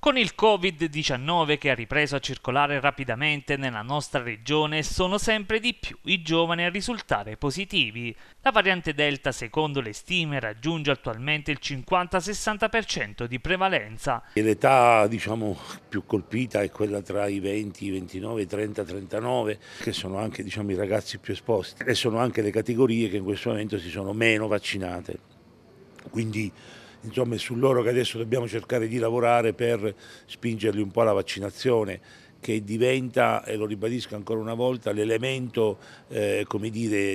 Con il Covid-19 che ha ripreso a circolare rapidamente nella nostra regione, sono sempre di più i giovani a risultare positivi. La variante Delta, secondo le stime, raggiunge attualmente il 50-60% di prevalenza. L'età diciamo, più colpita è quella tra i 20, 29, 30, 39, che sono anche diciamo, i ragazzi più esposti e sono anche le categorie che in questo momento si sono meno vaccinate. Quindi insomma è su loro che adesso dobbiamo cercare di lavorare per spingerli un po' alla vaccinazione che diventa, e lo ribadisco ancora una volta, l'elemento eh,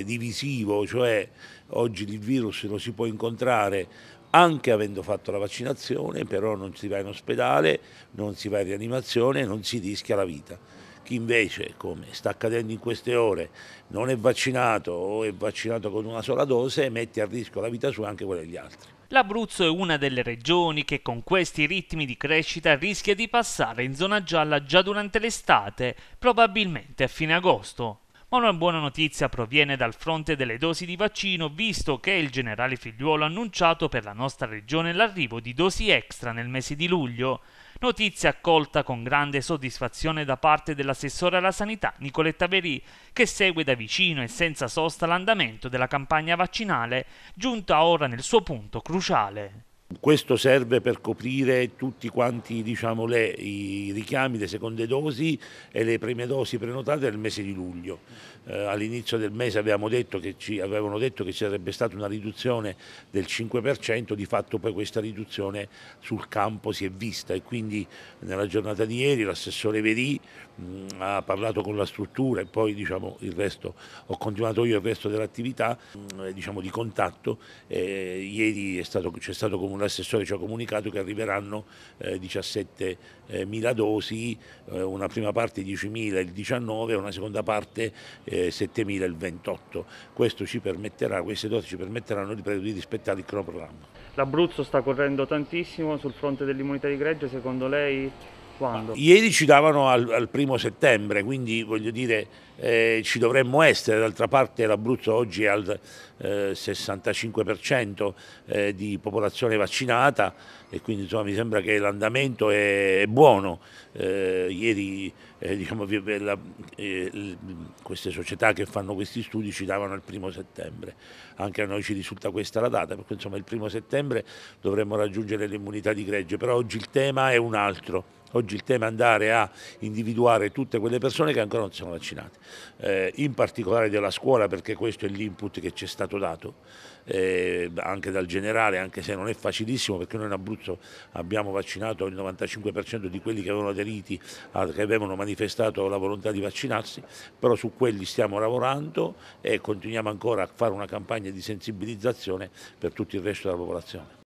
divisivo, cioè oggi il virus lo si può incontrare anche avendo fatto la vaccinazione, però non si va in ospedale, non si va in rianimazione, non si rischia la vita. Chi invece, come sta accadendo in queste ore, non è vaccinato o è vaccinato con una sola dose, mette a rischio la vita sua e anche quella degli altri. L'Abruzzo è una delle regioni che con questi ritmi di crescita rischia di passare in zona gialla già durante l'estate, probabilmente a fine agosto. Una buona notizia proviene dal fronte delle dosi di vaccino, visto che il generale Figliuolo ha annunciato per la nostra regione l'arrivo di dosi extra nel mese di luglio. Notizia accolta con grande soddisfazione da parte dell'assessore alla sanità Nicoletta Verì, che segue da vicino e senza sosta l'andamento della campagna vaccinale, giunta ora nel suo punto cruciale. Questo serve per coprire tutti quanti diciamo, le, i richiami, le seconde dosi e le prime dosi prenotate nel mese di luglio. Eh, all'inizio del mese detto ci, avevano detto che ci sarebbe stata una riduzione del 5%, di fatto poi questa riduzione sul campo si è vista e quindi nella giornata di ieri l'assessore Verì mh, mm, ha parlato con la struttura e poi diciamo, il resto, ho continuato io il resto dell'attività mh, mm, diciamo, di contatto. Eh, ieri c'è stato comunicato l'assessore ci ha comunicato che arriveranno 17.000 eh, dosi, eh, una prima parte 10.000 il 19 e una seconda parte 7.000 eh, il 28. queste dosi ci permetteranno ripeto, di rispettare il cronoprogramma. L'Abruzzo sta correndo tantissimo sul fronte dell'immunità di gregge, secondo lei quando? Ieri ci davano al, al, primo settembre, quindi voglio dire eh, ci dovremmo essere, d'altra parte l'Abruzzo oggi è al eh, 65% eh, di popolazione vaccinata e quindi insomma, mi sembra che l'andamento è, è, buono. Eh, ieri eh, diciamo, la, eh, queste società che fanno questi studi ci davano il primo settembre, anche a noi ci risulta questa la data, perché insomma il primo settembre dovremmo raggiungere l'immunità di gregge, però oggi il tema è un altro. Oggi il tema è andare a individuare tutte quelle persone che ancora non sono vaccinate, eh, in particolare della scuola perché questo è l'input che ci è stato dato. Eh, anche dal generale, anche se non è facilissimo perché noi in Abruzzo abbiamo vaccinato il 95% di quelli che avevano aderiti, che avevano manifestato la volontà di vaccinarsi, però su quelli stiamo lavorando e continuiamo ancora a fare una campagna di sensibilizzazione per tutto il resto della popolazione.